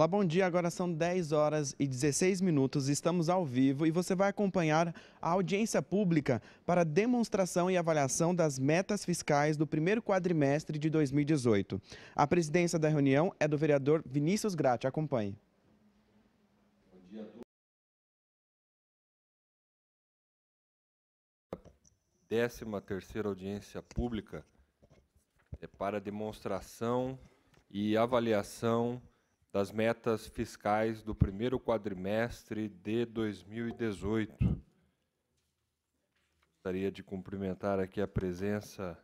Olá, bom dia. Agora são 10 horas e 16 minutos. Estamos ao vivo e você vai acompanhar a audiência pública para demonstração e avaliação das metas fiscais do primeiro quadrimestre de 2018. A presidência da reunião é do vereador Vinícius Grati. Acompanhe. Bom dia a todos. terceira audiência pública é para demonstração e avaliação das metas fiscais do primeiro quadrimestre de 2018. Gostaria de cumprimentar aqui a presença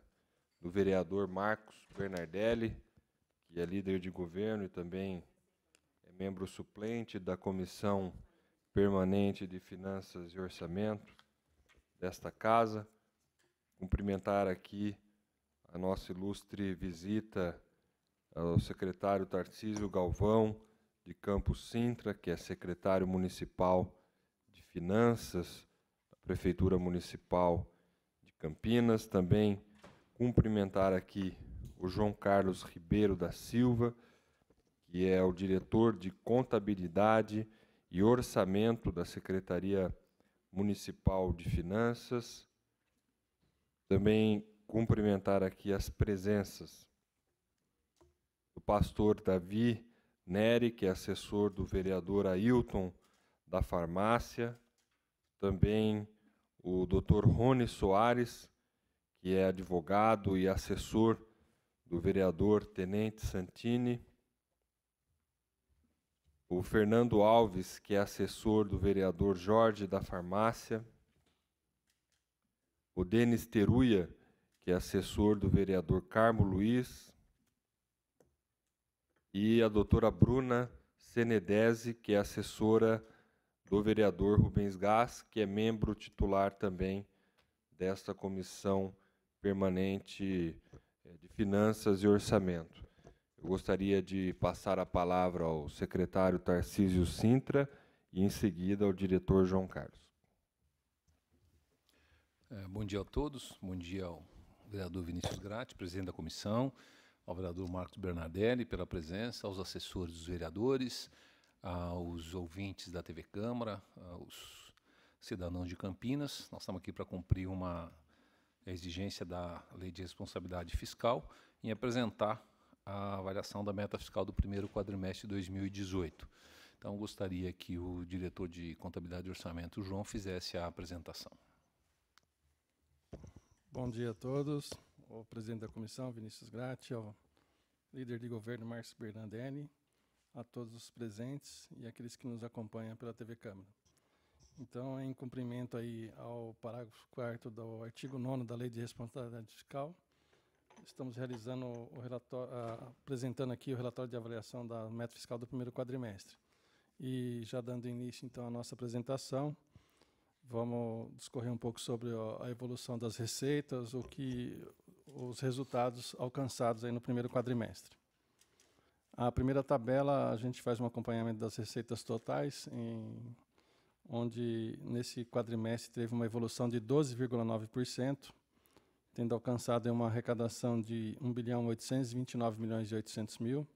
do vereador Marcos Bernardelli, que é líder de governo e também é membro suplente da Comissão Permanente de Finanças e Orçamento desta casa. Cumprimentar aqui a nossa ilustre visita ao é secretário Tarcísio Galvão de Campos Sintra, que é secretário municipal de Finanças da Prefeitura Municipal de Campinas, também cumprimentar aqui o João Carlos Ribeiro da Silva, que é o diretor de Contabilidade e Orçamento da Secretaria Municipal de Finanças. Também cumprimentar aqui as presenças pastor Davi Neri, que é assessor do vereador Ailton da farmácia, também o Dr. Rony Soares, que é advogado e assessor do vereador Tenente Santini, o Fernando Alves, que é assessor do vereador Jorge da farmácia, o Denis Teruia, que é assessor do vereador Carmo Luiz, e a doutora Bruna Senedese, que é assessora do vereador Rubens Gás, que é membro titular também desta comissão permanente eh, de Finanças e Orçamento. Eu gostaria de passar a palavra ao secretário Tarcísio Sintra e, em seguida, ao diretor João Carlos. Eh, bom dia a todos, bom dia ao vereador Vinícius Gratti, presidente da comissão, ao vereador Marcos Bernardelli pela presença, aos assessores dos vereadores, aos ouvintes da TV Câmara, aos cidadãos de Campinas. Nós estamos aqui para cumprir uma exigência da Lei de Responsabilidade Fiscal em apresentar a avaliação da meta fiscal do primeiro quadrimestre de 2018. Então, gostaria que o diretor de Contabilidade e Orçamento, João, fizesse a apresentação. Bom dia a todos ao presidente da comissão, Vinícius Gratti, ao líder de governo, Márcio Bernardelli, a todos os presentes e aqueles que nos acompanham pela TV Câmara. Então, em cumprimento aí ao parágrafo 4 do artigo 9 da Lei de Responsabilidade Fiscal, estamos realizando o relatório, apresentando aqui o relatório de avaliação da meta fiscal do primeiro quadrimestre. E já dando início então à nossa apresentação, vamos discorrer um pouco sobre a evolução das receitas, o que os resultados alcançados aí no primeiro quadrimestre. A primeira tabela, a gente faz um acompanhamento das receitas totais, em, onde nesse quadrimestre teve uma evolução de 12,9%, tendo alcançado uma arrecadação de 1 bilhão 829 milhões e 800 mil,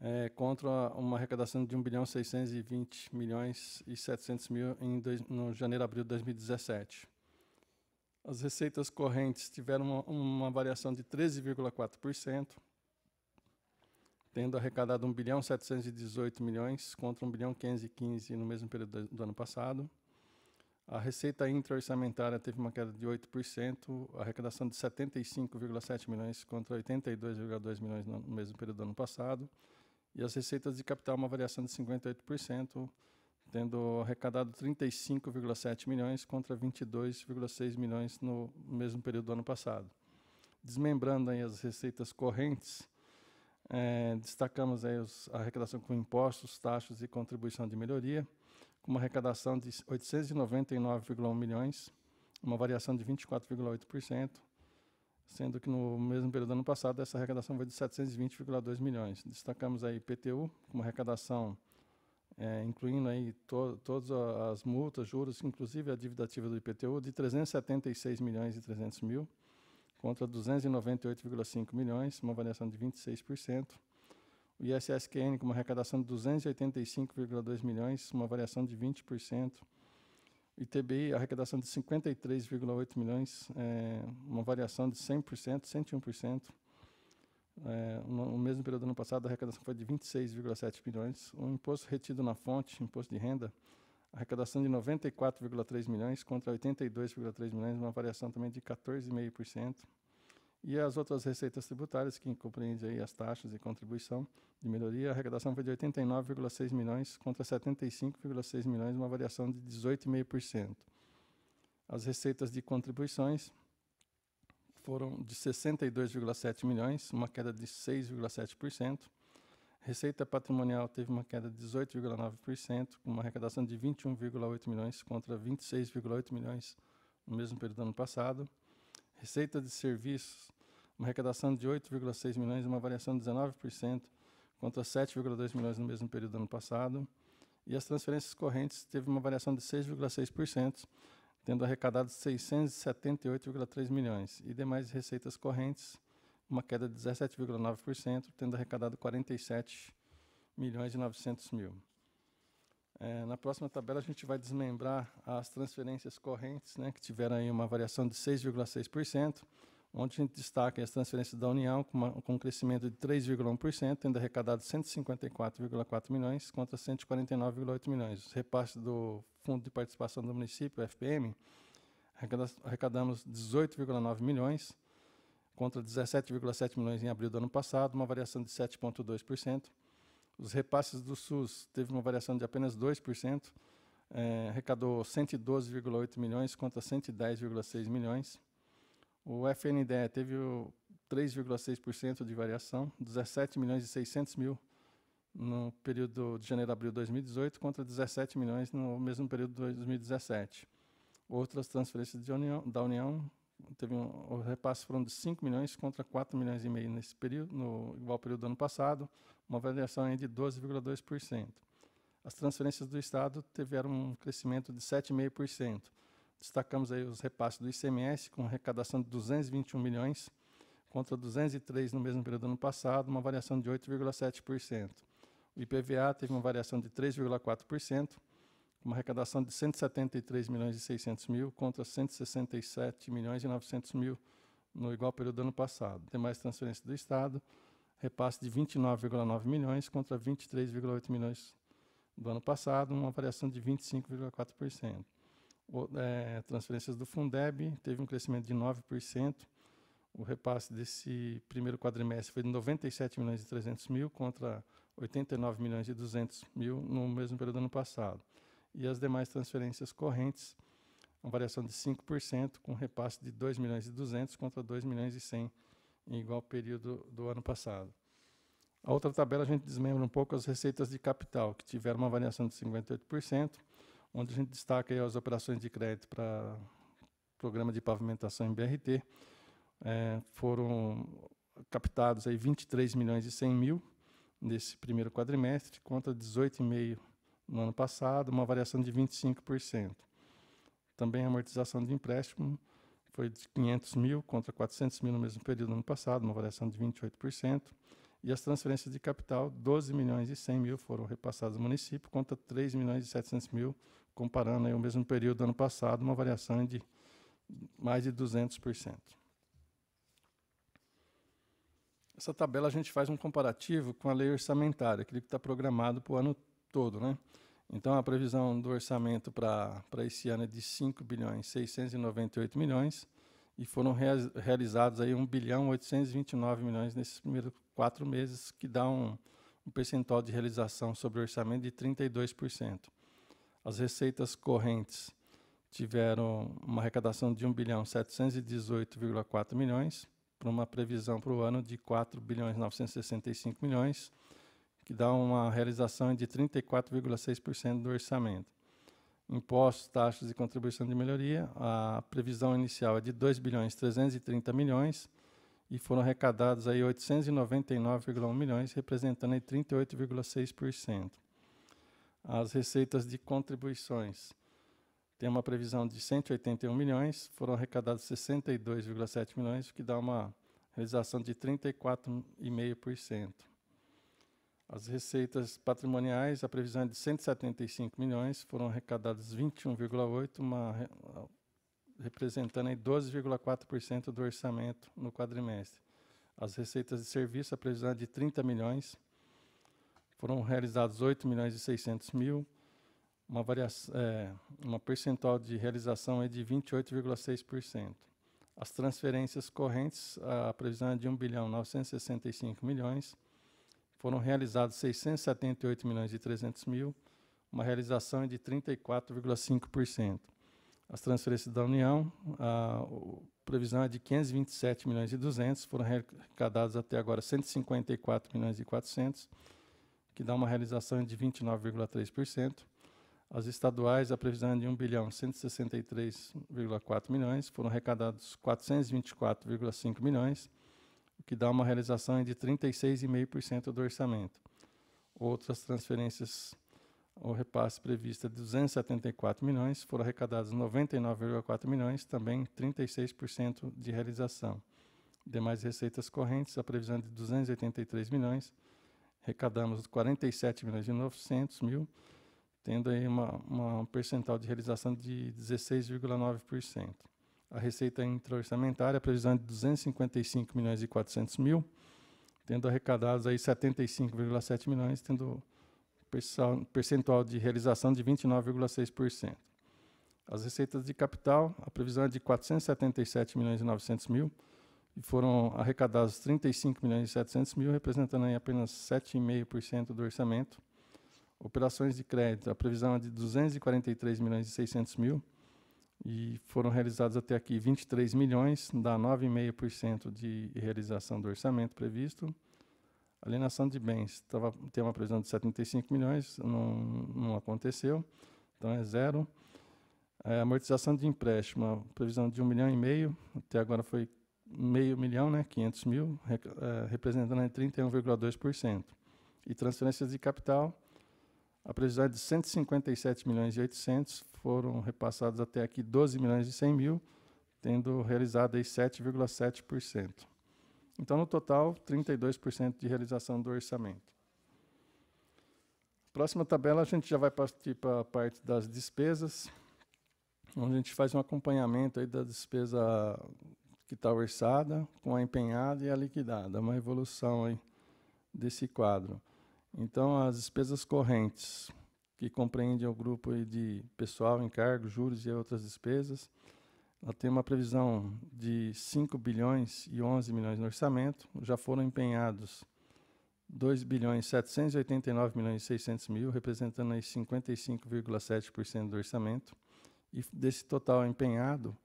é, contra uma arrecadação de 1 bilhão 620 milhões e 700 mil em dois, no janeiro abril de 2017. As receitas correntes tiveram uma, uma variação de 13,4%, tendo arrecadado 1 bilhão 718 milhões contra 1 bilhão 515 no mesmo período do ano passado. A receita intra-orçamentária teve uma queda de 8%, a arrecadação de 75,7 milhões contra 82,2 milhões no mesmo período do ano passado, e as receitas de capital uma variação de 58%, tendo arrecadado 35,7 milhões contra 22,6 milhões no mesmo período do ano passado. Desmembrando aí as receitas correntes, é, destacamos aí os, a arrecadação com impostos, taxas e contribuição de melhoria, com uma arrecadação de 899,1 milhões, uma variação de 24,8%, sendo que no mesmo período do ano passado essa arrecadação foi de 720,2 milhões. Destacamos aí IPTU, com uma arrecadação é, incluindo aí to todas as multas, juros, inclusive a dívida ativa do IPTU, de 376 milhões e 300 mil contra 298,5 milhões, uma variação de 26%. O ISSQN com uma arrecadação de 285,2 milhões, uma variação de 20%. O ITBI, arrecadação de 53,8 milhões, é, uma variação de 100%, 101%. É, no, no mesmo período do ano passado, a arrecadação foi de 26,7 bilhões. O imposto retido na fonte, imposto de renda, arrecadação de 94,3 milhões contra 82,3 milhões, uma variação também de 14,5%. E as outras receitas tributárias, que compreendem aí as taxas e contribuição de melhoria, a arrecadação foi de 89,6 milhões contra 75,6 milhões, uma variação de 18,5%. As receitas de contribuições, foram de 62,7 milhões, uma queda de 6,7%. Receita patrimonial teve uma queda de 18,9%, com uma arrecadação de 21,8 milhões contra 26,8 milhões no mesmo período do ano passado. Receita de serviços, uma arrecadação de 8,6 milhões, uma variação de 19% contra 7,2 milhões no mesmo período do ano passado. E as transferências correntes teve uma variação de 6,6%, tendo arrecadado 678,3 milhões, e demais receitas correntes, uma queda de 17,9%, tendo arrecadado 47 milhões e 900 mil. É, na próxima tabela a gente vai desmembrar as transferências correntes, né, que tiveram aí uma variação de 6,6%, onde a gente destaca as transferências da União com, uma, com um crescimento de 3,1%, tendo arrecadado 154,4 milhões contra 149,8 milhões. Os do Fundo de Participação do Município, FPM, arrecadamos 18,9 milhões contra 17,7 milhões em abril do ano passado, uma variação de 7,2%. Os repasses do SUS teve uma variação de apenas 2%, é, arrecadou 112,8 milhões contra 110,6 milhões. O FNDE teve 3,6% de variação, 17 milhões e 600 mil no período de janeiro a abril de 2018 contra 17 milhões no mesmo período de 2017. Outras transferências União, da União teve um, o repasse foram de 5 milhões contra 4 milhões e meio nesse período, no igual período do ano passado, uma variação de 12,2%. As transferências do Estado tiveram um crescimento de 7,5%. Destacamos aí os repasses do ICMS com arrecadação de 221 milhões contra 203 no mesmo período do ano passado, uma variação de 8,7%. O IPVA teve uma variação de 3,4%, uma arrecadação de 173 milhões e 600 mil contra 167 milhões e 900 mil no igual período do ano passado. Demais transferências do Estado, repasse de 29,9 milhões contra 23,8 milhões do ano passado, uma variação de 25,4%. É, transferências do Fundeb teve um crescimento de 9%. O repasse desse primeiro quadrimestre foi de 97 milhões e 300 mil contra 89 milhões e 200 mil no mesmo período do ano passado. E as demais transferências correntes, uma variação de 5%, com repasse de 2 milhões e 200 contra 2 milhões e 100 em igual período do ano passado. A outra tabela a gente desmembra um pouco as receitas de capital, que tiveram uma variação de 58%, onde a gente destaca as operações de crédito para programa de pavimentação em BRT. É, foram captados aí 23 milhões e 100 mil, desse primeiro quadrimestre, contra 18,5% no ano passado, uma variação de 25%. Também a amortização de empréstimo foi de 500 mil contra 400 mil no mesmo período do ano passado, uma variação de 28%. E as transferências de capital, 12 milhões e 100 mil foram repassadas ao município, contra 3 milhões e 700 mil, comparando aí o mesmo período do ano passado, uma variação de mais de 200%. Essa tabela a gente faz um comparativo com a lei orçamentária, aquilo que está programado para o ano todo. Né? Então, a previsão do orçamento para esse ano é de 5 bilhões 698 milhões e foram rea realizados aí 1 bilhão 829 milhões nesses primeiros quatro meses, que dá um, um percentual de realização sobre o orçamento de 32%. As receitas correntes tiveram uma arrecadação de 1 bilhão 718,4 milhões, para uma previsão para o ano de 4 bilhões 965 milhões, que dá uma realização de 34,6% do orçamento. Impostos, taxas e contribuição de melhoria, a previsão inicial é de 2 bilhões 330 milhões e foram arrecadados aí 899,1 milhões, representando aí 38,6%. As receitas de contribuições tem uma previsão de 181 milhões, foram arrecadados 62,7 milhões, o que dá uma realização de 34,5%. As receitas patrimoniais, a previsão é de 175 milhões, foram arrecadados 21,8, representando 12,4% do orçamento no quadrimestre. As receitas de serviço, a previsão é de 30 milhões, foram realizados 8 milhões e 600 mil, uma, variação, é, uma percentual de realização é de 28,6%. As transferências correntes, a previsão é de 1 bilhão 965 milhões. Foram realizados 678 milhões e 300 mil, uma realização de 34,5%. As transferências da União, a previsão é de 527 milhões e 200, foram arrecadados até agora 154 milhões e 400, que dá uma realização de 29,3%. As estaduais, a previsão é de 1 bilhão 163,4 milhões, foram arrecadados 424,5 milhões, o que dá uma realização de 36,5% do orçamento. Outras transferências ou repasse prevista de 274 milhões, foram arrecadados 99,4 milhões, também 36% de realização. Demais receitas correntes, a previsão é de 283 milhões, arrecadamos 47 milhões e 900 mil, tendo aí uma, uma percentual de realização de 16,9%. A receita intraorçamentária, a previsão é de 255 milhões e 400 mil, tendo arrecadados aí 75,7 milhões, tendo percentual de realização de 29,6%. As receitas de capital, a previsão é de 477 milhões e 900 mil, e foram arrecadados 35 milhões e 700 mil, representando aí apenas 7,5% do orçamento, Operações de crédito, a previsão é de 243 milhões e 600 mil e foram realizados até aqui 23 milhões, dá 9,5% de realização do orçamento previsto. Alienação de bens, tava, tem uma previsão de 75 milhões, não, não aconteceu, então é zero. É, amortização de empréstimo, a previsão de 1 um milhão e meio, até agora foi meio milhão, né, 500 mil, rec, é, representando 31,2%. E transferências de capital, precisar de 157 milhões e 800, foram repassados até aqui 12 milhões e 100 mil, tendo realizado aí 7,7%. Então, no total, 32% de realização do orçamento. Próxima tabela, a gente já vai partir para a parte das despesas, onde a gente faz um acompanhamento aí da despesa que está orçada, com a empenhada e a liquidada, uma evolução aí desse quadro. Então, as despesas correntes, que compreendem o grupo de pessoal, encargos, juros e outras despesas, ela tem uma previsão de 5 bilhões e 11 milhões no orçamento, já foram empenhados 2 bilhões 789 milhões e 600 mil, representando aí 55,7% do orçamento. E desse total empenhado,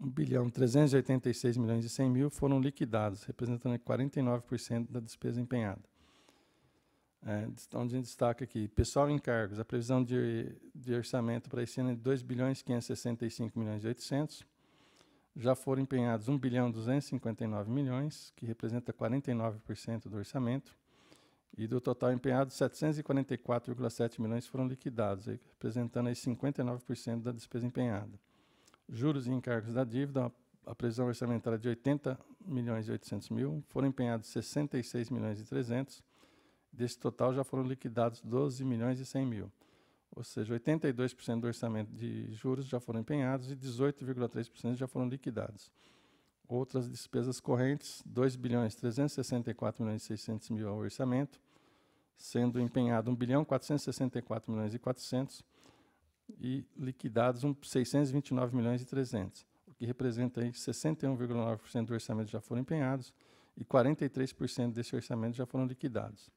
1 bilhão 386 milhões e 100 mil foram liquidados, representando 49% da despesa empenhada. É, onde a gente destaca aqui, pessoal em cargos, a previsão de, de orçamento para esse ano é de 2 bilhões 565 milhões e 800. Já foram empenhados 1 bilhão 259 milhões, que representa 49% do orçamento. E do total empenhado, 744,7 milhões foram liquidados, representando aí 59% da despesa empenhada. Juros e encargos da dívida, a previsão orçamentária é de 80 milhões e 800 mil, foram empenhados 66 milhões e 300 Desse total já foram liquidados 12 milhões e 100 mil, ou seja, 82% do orçamento de juros já foram empenhados e 18,3% já foram liquidados. Outras despesas correntes, 2 bilhões 364 milhões e 600 mil ao orçamento, sendo empenhado 1 bilhão 464 milhões e 400 e liquidados um 629 milhões e 300, o que representa 61,9% do orçamento já foram empenhados e 43% desse orçamento já foram liquidados.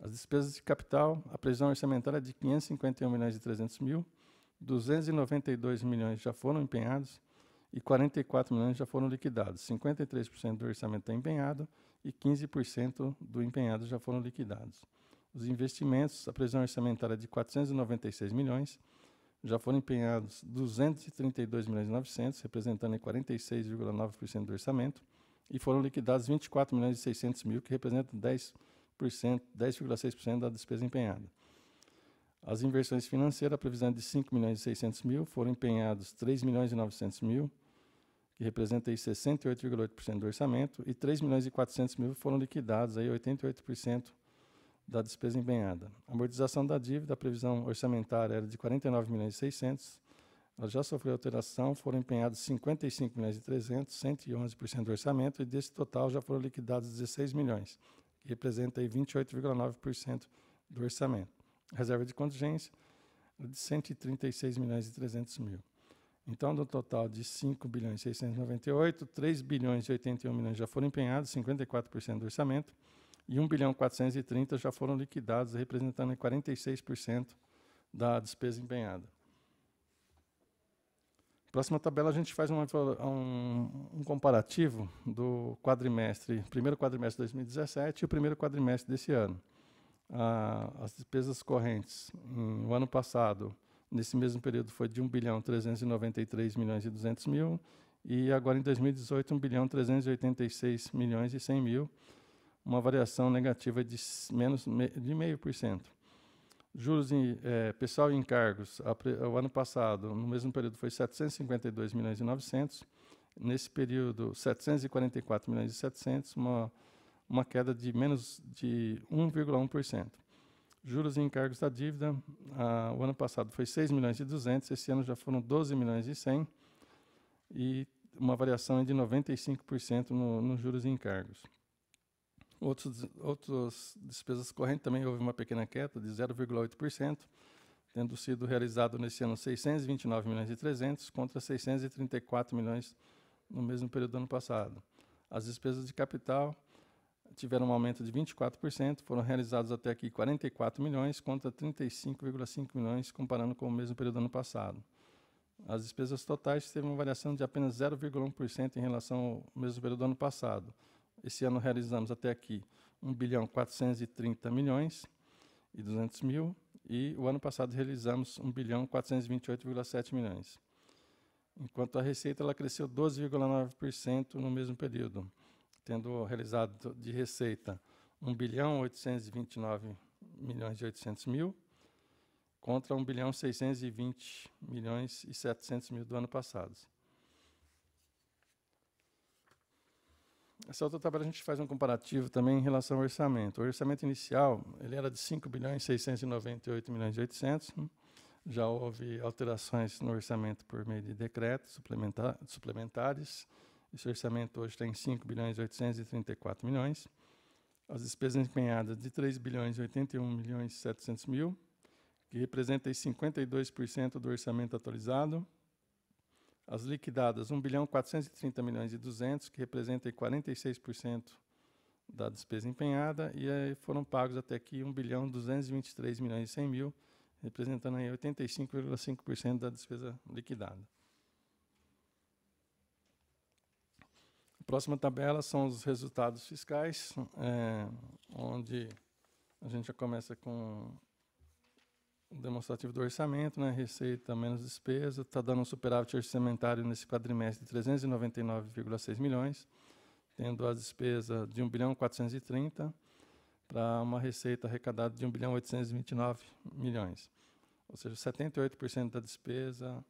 As despesas de capital, a previsão orçamentária é de 551 milhões e 300 mil, 292 milhões já foram empenhados e 44 milhões já foram liquidados. 53% do orçamento está empenhado e 15% do empenhado já foram liquidados. Os investimentos, a previsão orçamentária é de 496 milhões, já foram empenhados 232 milhões e 900, representando 46,9% do orçamento, e foram liquidados 24 milhões e 600 mil, que representam 10% 10,6% da despesa empenhada. As inversões financeiras, a previsão é de 5 milhões e 600 mil, foram empenhados 3 milhões e 900 mil, que representa aí 68,8% do orçamento, e 3 milhões e 400 mil foram liquidados, aí 88% da despesa empenhada. A amortização da dívida, a previsão orçamentária era de 49 milhões e 600, ela já sofreu alteração, foram empenhados 55 milhões e 300, 111% do orçamento, e desse total já foram liquidados 16 milhões representa 28,9% do orçamento. Reserva de contingência de 136 milhões e 300 mil. Então, do total de 5 bilhões e 698, 3 bilhões e 81 milhões já foram empenhados, 54% do orçamento, e 1 bilhão 430 já foram liquidados, representando 46% da despesa empenhada. Próxima tabela a gente faz uma, um, um, comparativo do quadrimestre, primeiro quadrimestre de 2017 e o primeiro quadrimestre desse ano. Ah, as despesas correntes no hum, ano passado, nesse mesmo período, foi de 1 bilhão 393 milhões e 200 mil e agora em 2018 1 bilhão 386 milhões e 100 mil, uma variação negativa de menos de meio por cento. Juros em, é, pessoal e encargos, o ano passado, no mesmo período, foi 752 milhões e 900. Nesse período, 744 milhões e 700, uma, uma queda de menos de 1,1%. Juros e encargos da dívida, a, o ano passado foi 6 milhões e 200, esse ano já foram 12 milhões e 100, e uma variação de 95% nos no juros e encargos. Outros, outras despesas correntes também houve uma pequena queda de 0,8%, tendo sido realizado nesse ano 629 milhões e 300 contra 634 milhões no mesmo período do ano passado. As despesas de capital tiveram um aumento de 24%, foram realizados até aqui 44 milhões contra 35,5 milhões comparando com o mesmo período do ano passado. As despesas totais teve uma variação de apenas 0,1% em relação ao mesmo período do ano passado esse ano realizamos até aqui 1 bilhão 430 milhões e 200 mil e o ano passado realizamos 1 bilhão 428,7 milhões. Enquanto a receita ela cresceu 12,9% no mesmo período, tendo realizado de receita 1 bilhão 829 milhões e 800 mil contra 1 bilhão 620 milhões e 700 mil do ano passado. essa outra tabela a gente faz um comparativo também em relação ao orçamento. O orçamento inicial ele era de 5 bilhões 698 milhões e 800. Né? Já houve alterações no orçamento por meio de decretos suplementar, suplementares. Esse orçamento hoje tem 5 bilhões 834 milhões. As despesas empenhadas de 3 bilhões 81 milhões e 700 mil, que representa 52% do orçamento atualizado as liquidadas, 1 bilhão 430 milhões e 200, que representam 46% da despesa empenhada, e foram pagos até aqui 1 bilhão 223 milhões e 100 mil, representando aí 85,5% da despesa liquidada. A próxima tabela são os resultados fiscais, é, onde a gente já começa com demonstrativo do orçamento, né? Receita menos despesa, está dando um superávit orçamentário nesse quadrimestre de 399,6 milhões, tendo as despesas de 1 bilhão 430 para uma receita arrecadada de 1 bilhão 829 milhões. Ou seja, 78% da despesa,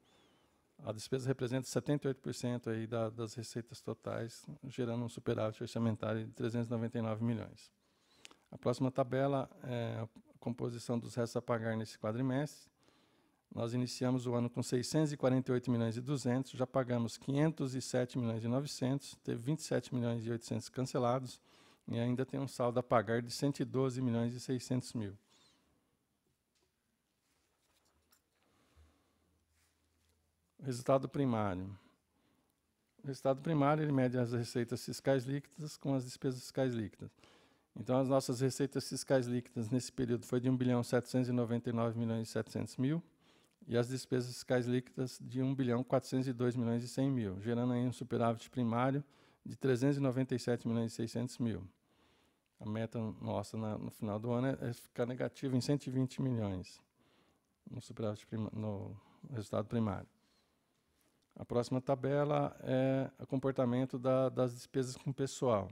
a despesa representa 78% aí da, das receitas totais, gerando um superávit orçamentário de 399 milhões. A próxima tabela é composição dos restos a pagar nesse quadrimestre. Nós iniciamos o ano com 648 milhões e 200, já pagamos 507 milhões e 900, teve 27 milhões e 800 cancelados e ainda tem um saldo a pagar de 112 milhões e 600 mil. Resultado primário. O resultado primário ele mede as receitas fiscais líquidas com as despesas fiscais líquidas. Então, as nossas receitas fiscais líquidas nesse período foi de 1 bilhão 799 milhões e 700 mil e as despesas fiscais líquidas de 1 bilhão 402 milhões e 100 mil, gerando aí um superávit primário de 397 milhões e 600 mil. A meta nossa na, no final do ano é, é ficar negativo em 120 milhões no superávit no resultado primário. A próxima tabela é o comportamento da, das despesas com pessoal.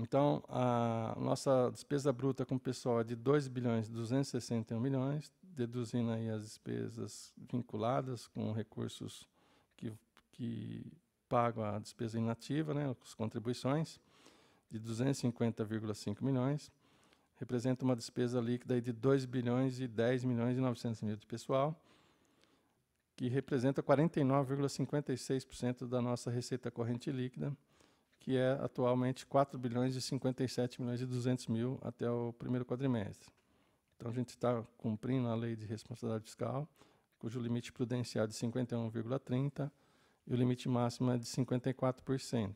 Então, a nossa despesa bruta com o pessoal é de 2 bilhões 261 milhões, deduzindo aí as despesas vinculadas com recursos que, que pagam a despesa inativa, né, as contribuições, de 250,5 milhões, representa uma despesa líquida de 2 bilhões e 10 milhões e 900 mil de pessoal, que representa 49,56% da nossa receita corrente líquida, que é atualmente 4 bilhões e 57 milhões e 200 mil até o primeiro quadrimestre. Então, a gente está cumprindo a lei de responsabilidade fiscal, cujo limite prudencial é de 51,30% e o limite máximo é de 54%.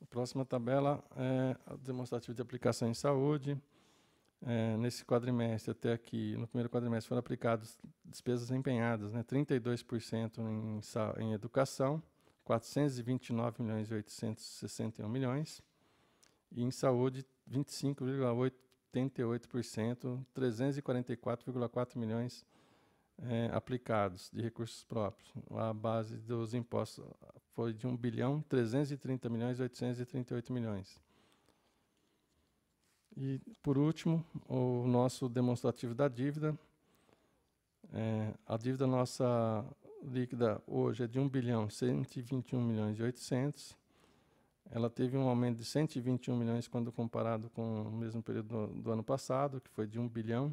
A próxima tabela é demonstrativo de aplicação em saúde é, nesse quadrimestre até aqui, no primeiro quadrimestre, foram aplicadas despesas empenhadas, né, 32% em, em educação, 429 milhões e 861 milhões, e em saúde, 25,88%, 344,4 milhões é, aplicados de recursos próprios. A base dos impostos foi de 1 bilhão 330 milhões 838 milhões. E, por último, o nosso demonstrativo da dívida. É, a dívida nossa líquida hoje é de 1 bilhão 121 milhões e 800. Ela teve um aumento de 121 milhões quando comparado com o mesmo período do, do ano passado, que foi de 1 bilhão.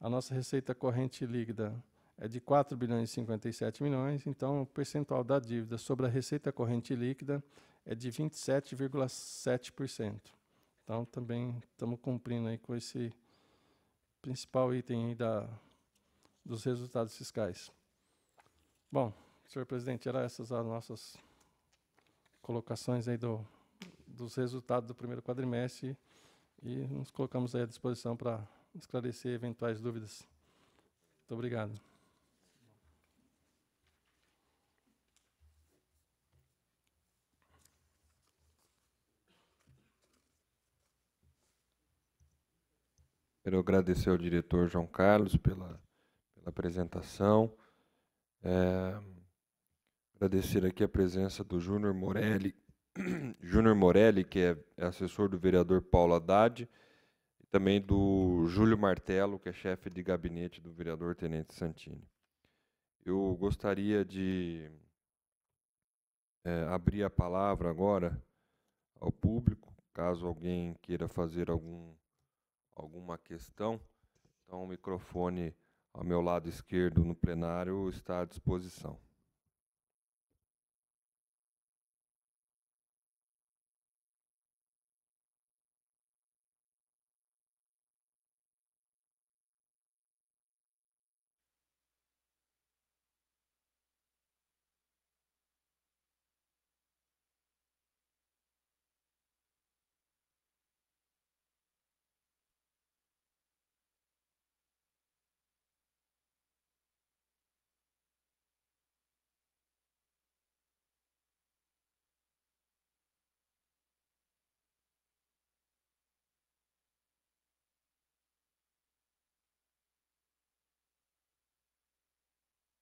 A nossa receita corrente líquida é de 4 bilhões e 57 milhões, então o percentual da dívida sobre a receita corrente líquida é de 27,7%. Então também estamos cumprindo aí com esse principal item aí da, dos resultados fiscais. Bom, senhor presidente, eram essas as nossas colocações aí do, dos resultados do primeiro quadrimestre e nos colocamos aí à disposição para esclarecer eventuais dúvidas. Muito obrigado. Quero agradecer ao diretor João Carlos pela, pela apresentação. É, agradecer aqui a presença do Júnior Morelli, Júnior Morelli, que é, é assessor do vereador Paulo Haddad, e também do Júlio Martelo, que é chefe de gabinete do vereador Tenente Santini. Eu gostaria de é, abrir a palavra agora ao público, caso alguém queira fazer algum alguma questão, então o microfone ao meu lado esquerdo no plenário está à disposição.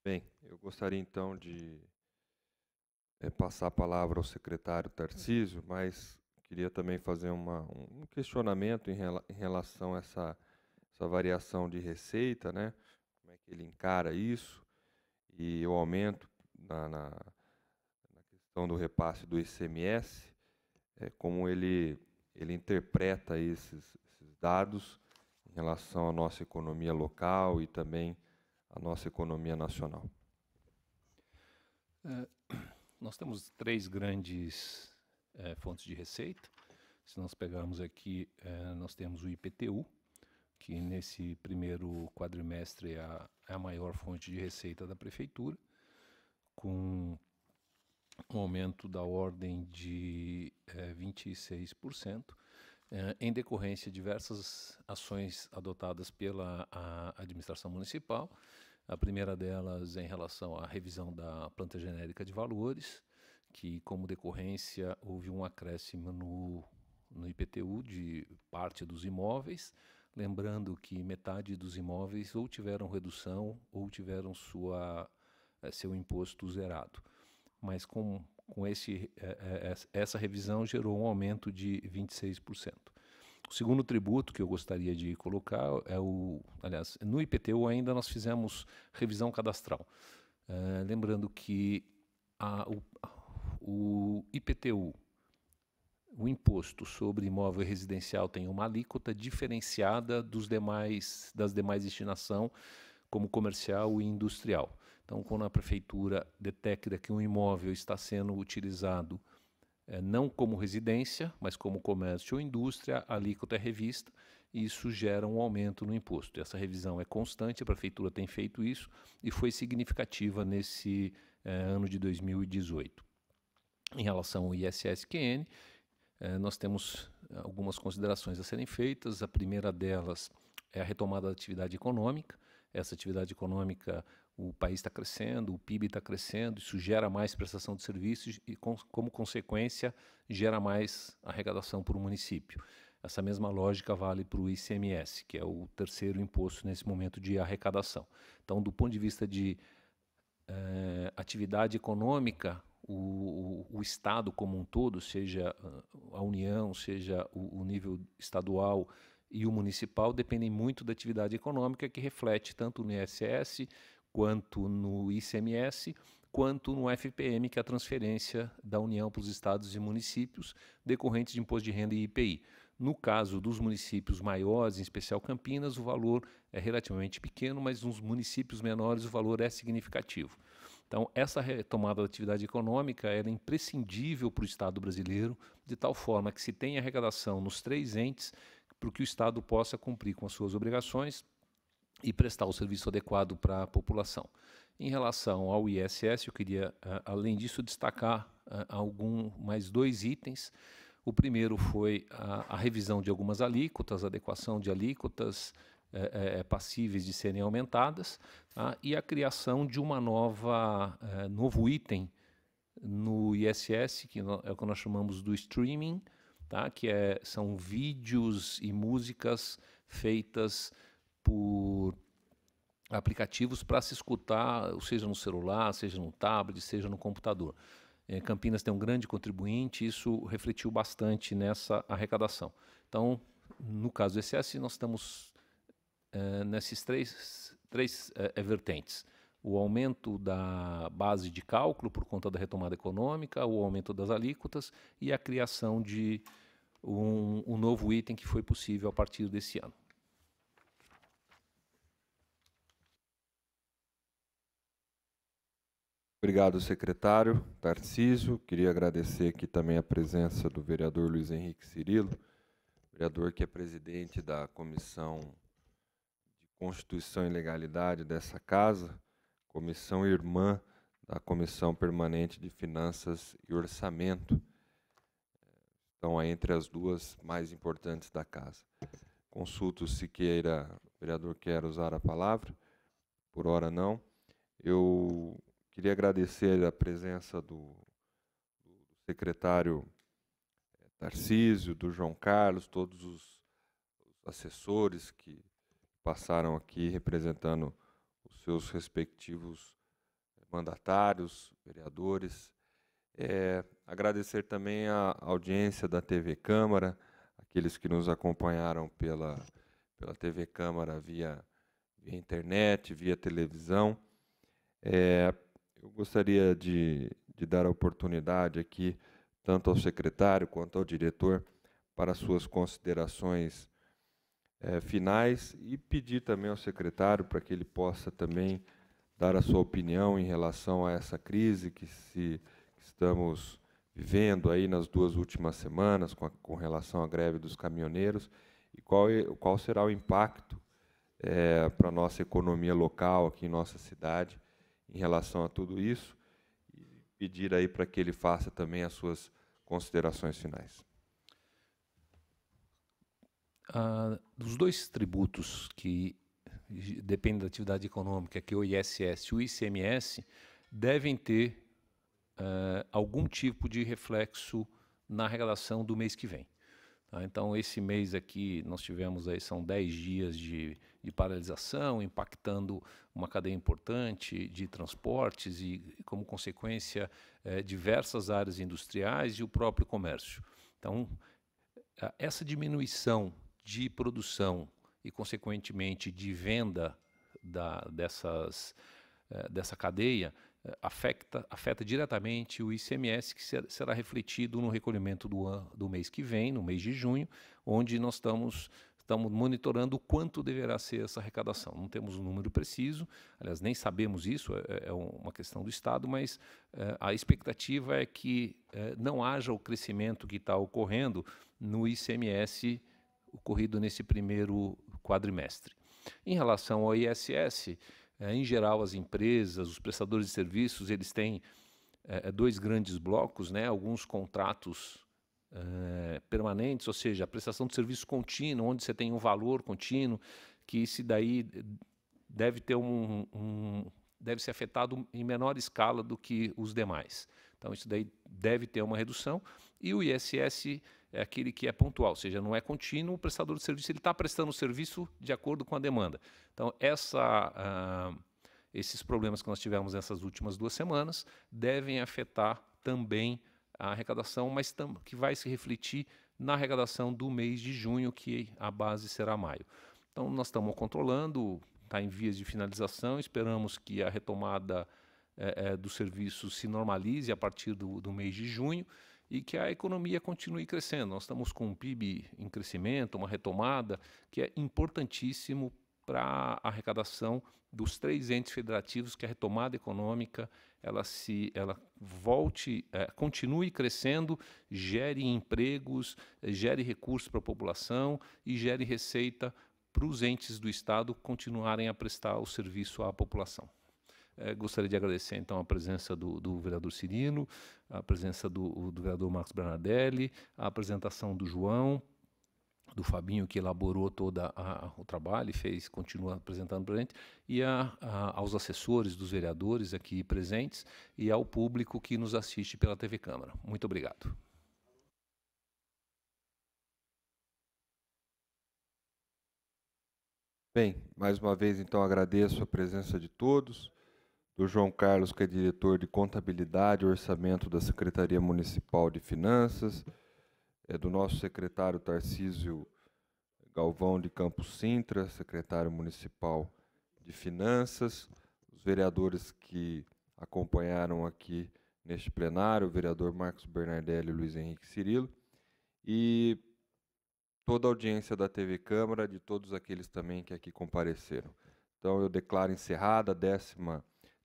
Bem, eu gostaria então de é, passar a palavra ao secretário Tarcísio, mas queria também fazer uma, um questionamento em, rela, em relação a essa, essa variação de receita, né? Como é que ele encara isso e o aumento na, na, na questão do repasse do ICMS, é, eh, como ele, ele interpreta esses, esses dados em relação à nossa economia local e também a nossa economia nacional? É, nós temos três grandes é, fontes de receita. Se nós pegarmos aqui, é, nós temos o IPTU, que nesse primeiro quadrimestre é a, é a maior fonte de receita da prefeitura, com um aumento da ordem de é, 26%, eh, em decorrência de diversas ações adotadas pela administração municipal. A primeira delas é em relação à revisão da planta genérica de valores, que, como decorrência, houve um acréscimo no, no IPTU de parte dos imóveis. Lembrando que metade dos imóveis ou tiveram redução ou tiveram sua, eh, seu imposto zerado. Mas com com esse, eh, eh, essa revisão gerou um aumento de 26%. O segundo tributo que eu gostaria de colocar é o. Aliás, no IPTU ainda nós fizemos revisão cadastral. Eh, lembrando que a, o, o, IPTU, o imposto sobre imóvel residencial, tem uma alíquota diferenciada dos demais, das demais destinação, como comercial e industrial. Então, quando a prefeitura detecta que um imóvel está sendo utilizado é, não como residência, mas como comércio ou indústria, a alíquota é revista e isso gera um aumento no imposto. Essa revisão é constante, a prefeitura tem feito isso e foi significativa nesse é, ano de 2018. Em relação ao ISSQN, é, eh, nós temos algumas considerações a serem feitas. A primeira delas é a retomada da atividade econômica. Essa atividade econômica o país está crescendo, o PIB está crescendo, isso gera mais prestação de serviços e, com, como consequência, gera mais arrecadação para o município. Essa mesma lógica vale para o ICMS, que é o terceiro imposto nesse momento de arrecadação. Então, do ponto de vista de eh, atividade econômica, o, o, o, Estado como um todo, seja ah, a União, seja o, o nível estadual e o municipal, dependem muito da atividade econômica, que reflete tanto no ISS quanto no ICMS, quanto no FPM, que é a transferência da União para os estados e municípios decorrentes de imposto de renda e IPI. No caso dos municípios maiores, em especial Campinas, o valor é relativamente pequeno, mas nos municípios menores o valor é significativo. Então, essa retomada da atividade econômica era é imprescindível para o Estado brasileiro, de tal forma que se tenha arrecadação nos três entes para que o Estado possa cumprir com as suas obrigações, e prestar o serviço adequado para a população. Em relação ao ISS, eu queria, ah, além disso, destacar ah, algum mais dois itens. O primeiro foi a, a revisão de algumas alíquotas, adequação de alíquotas é, é, passíveis de serem aumentadas, tá? e a criação de uma nova é, novo item no ISS, que é o que nós chamamos do streaming, tá? que é, são vídeos e músicas feitas por aplicativos para se escutar, seja no celular, seja no tablet, seja no computador. É, Campinas tem um grande contribuinte, isso refletiu bastante nessa arrecadação. Então, no caso do ECS, nós estamos é, nesses três, três é, é, vertentes. O aumento da base de cálculo por conta da retomada econômica, o aumento das alíquotas e a criação de um, um novo item que foi possível a partir desse ano. Obrigado, secretário Tarcísio. Queria agradecer aqui também a presença do vereador Luiz Henrique Cirilo, vereador que é presidente da Comissão de Constituição e Legalidade dessa casa, comissão irmã da Comissão Permanente de Finanças e Orçamento. Estão aí entre as duas mais importantes da casa. Consulto se queira, o vereador quer usar a palavra. Por hora não. Eu Queria agradecer a presença do, do secretário eh, Tarcísio, do João Carlos, todos os assessores que passaram aqui representando os seus respectivos eh, mandatários, vereadores. É, agradecer também a audiência da TV Câmara, aqueles que nos acompanharam pela, pela TV Câmara via, via internet, via televisão. É, eu gostaria de, de dar a oportunidade aqui, tanto ao secretário quanto ao diretor, para suas considerações é, finais e pedir também ao secretário para que ele possa também dar a sua opinião em relação a essa crise que, se, que estamos vivendo aí nas duas últimas semanas com, a, com, relação à greve dos caminhoneiros e qual, qual será o impacto é, para a nossa economia local aqui em nossa cidade em relação a tudo isso e pedir aí para que ele faça também as suas considerações finais. Ah, dos dois tributos que dependem da atividade econômica, que é o ISS e o ICMS, devem ter ah, algum tipo de reflexo na arrecadação do mês que vem. Ah, então, esse mês aqui, nós tivemos aí, são 10 dias de de paralisação, impactando uma cadeia importante de transportes e, como consequência, eh, diversas áreas industriais e o próprio comércio. Então, essa diminuição de produção e, consequentemente, de venda da, dessas, eh, dessa cadeia eh, afeta, afeta diretamente o ICMS, que ser, será refletido no recolhimento do, do mês que vem, no mês de junho, onde nós estamos Estamos monitorando o quanto deverá ser essa arrecadação. Não temos um número preciso, aliás, nem sabemos isso, é, é, é uma questão do Estado, mas é, a expectativa é que é, não haja o crescimento que está ocorrendo no ICMS ocorrido nesse primeiro quadrimestre. Em relação ao ISS, é, em geral, as empresas, os prestadores de serviços, eles têm é, dois grandes blocos, né? alguns contratos é, permanentes, ou seja, a prestação de serviço contínuo, onde você tem um valor contínuo, que isso daí deve ter um, um deve ser afetado em menor escala do que os demais. Então, isso daí deve ter uma redução. E o ISS é aquele que é pontual, ou seja, não é contínuo, o prestador de serviço ele está prestando o serviço de acordo com a demanda. Então, essa, ah, esses problemas que nós tivemos nessas últimas duas semanas devem afetar também a arrecadação, mas que vai se refletir na arrecadação do mês de junho, que a base será maio. Então, nós estamos controlando, está em vias de finalização, esperamos que a retomada é, é, do serviço se normalize a partir do, do mês de junho e que a economia continue crescendo. Nós estamos com um PIB em crescimento, uma retomada que é importantíssimo para a arrecadação dos três entes federativos que é a retomada econômica ela se ela volte é, continue crescendo gere empregos gere recursos para a população e gere receita para os entes do estado continuarem a prestar o serviço à população é, gostaria de agradecer então a presença do, do vereador Cirino, a presença do, do vereador Marcos Bernadelli, a apresentação do João, do Fabinho, que elaborou todo o trabalho e fez, continua apresentando para a gente, e a, a, aos assessores dos vereadores aqui presentes e ao público que nos assiste pela TV Câmara. Muito obrigado. Bem, mais uma vez, então, agradeço a presença de todos, do João Carlos, que é diretor de Contabilidade e Orçamento da Secretaria Municipal de Finanças, é do nosso secretário Tarcísio Galvão de Campos Sintra, secretário municipal de Finanças, os vereadores que acompanharam aqui neste plenário, o vereador Marcos Bernardelli e Luiz Henrique Cirilo, e toda a audiência da TV Câmara, de todos aqueles também que aqui compareceram. Então, eu declaro encerrada a 13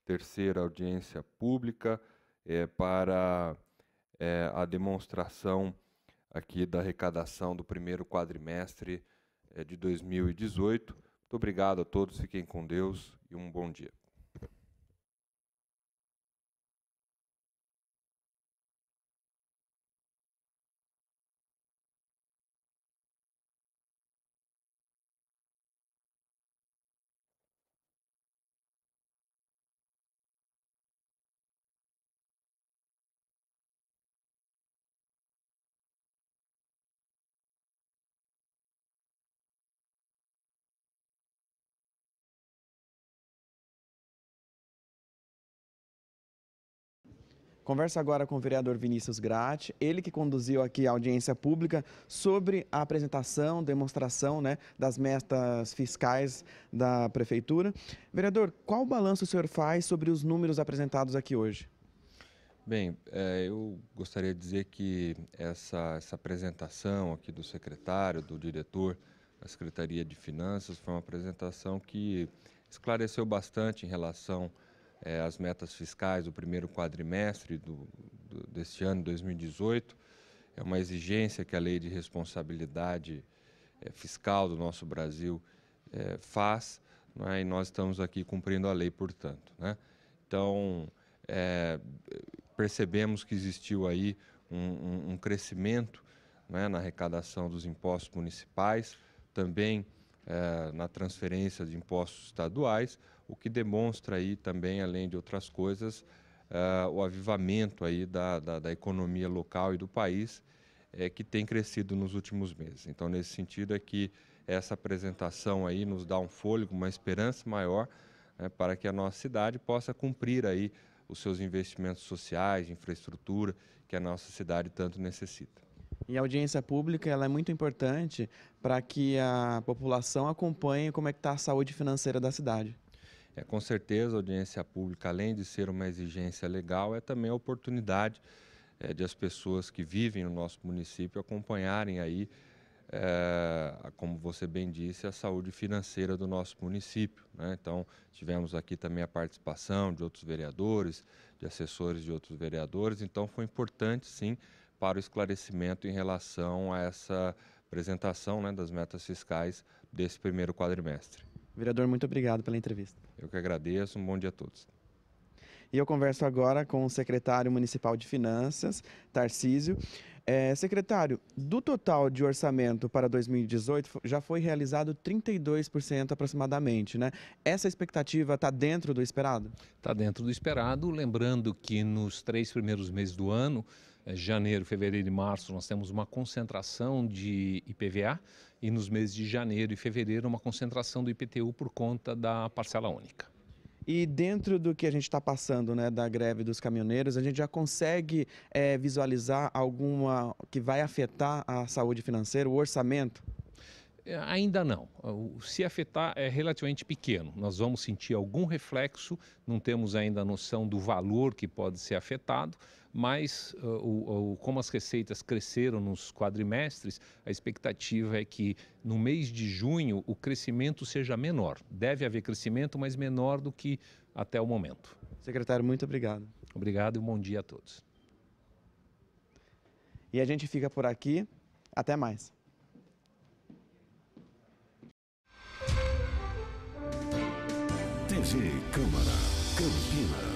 terceira audiência pública é, para é, a demonstração aqui da arrecadação do primeiro quadrimestre eh, de 2018. Muito obrigado a todos, fiquem com Deus e um bom dia. Conversa agora com o vereador Vinícius Gratti, ele que conduziu aqui a audiência pública sobre a apresentação, demonstração né, das metas fiscais da Prefeitura. Vereador, qual o balanço o senhor faz sobre os números apresentados aqui hoje? Bem, é, eu gostaria de dizer que essa, essa apresentação aqui do secretário, do diretor da Secretaria de Finanças, foi uma apresentação que esclareceu bastante em relação a é, as metas fiscais do primeiro quadrimestre do, do, deste ano, 2018. É uma exigência que a lei de responsabilidade é, fiscal do nosso Brasil é, faz, né, e nós estamos aqui cumprindo a lei, portanto. Né? Então, é, percebemos que existiu aí um, um, um crescimento né, na arrecadação dos impostos municipais, também é, na transferência de impostos estaduais, o que demonstra aí também, além de outras coisas, uh, o avivamento aí da, da, da, economia local e do país, é, que tem crescido nos últimos meses. Então, nesse sentido é que essa apresentação aí nos dá um fôlego, uma esperança maior né, para que a nossa cidade possa cumprir aí os seus investimentos sociais, de infraestrutura que a nossa cidade tanto necessita. E a audiência pública ela é muito importante para que a população acompanhe como é que está a saúde financeira da cidade. É, com certeza, a audiência pública, além de ser uma exigência legal, é também a oportunidade é, de as pessoas que vivem no nosso município acompanharem aí, é, como você bem disse, a saúde financeira do nosso município. Né? Então, tivemos aqui também a participação de outros vereadores, de assessores de outros vereadores, então foi importante, sim, para o esclarecimento em relação a essa apresentação né, das metas fiscais desse primeiro quadrimestre. Vereador, muito obrigado pela entrevista. Eu que agradeço, um bom dia a todos. E eu converso agora com o secretário municipal de Finanças, Tarcísio. É, secretário, do total de orçamento para 2018, já foi realizado 32% aproximadamente, né? Essa expectativa está dentro do esperado? Está dentro do esperado, lembrando que nos três primeiros meses do ano é, janeiro, fevereiro e março, nós temos uma concentração de IPVA e nos meses de janeiro e fevereiro, uma concentração do IPTU por conta da parcela única. E dentro do que a gente está passando, né, da greve dos caminhoneiros, a gente já consegue é, visualizar alguma que vai afetar a saúde financeira, o orçamento? É, ainda não. Se afetar é relativamente pequeno. Nós vamos sentir algum reflexo, não temos ainda a noção do valor que pode ser afetado, mas uh, o, o, como as receitas cresceram nos quadrimestres, a expectativa é que no mês de junho o crescimento seja menor. Deve haver crescimento, mas menor do que até o momento. Secretário, muito obrigado. Obrigado e um bom dia a todos. E a gente fica por aqui. Até mais. TV Câmara, Campinas.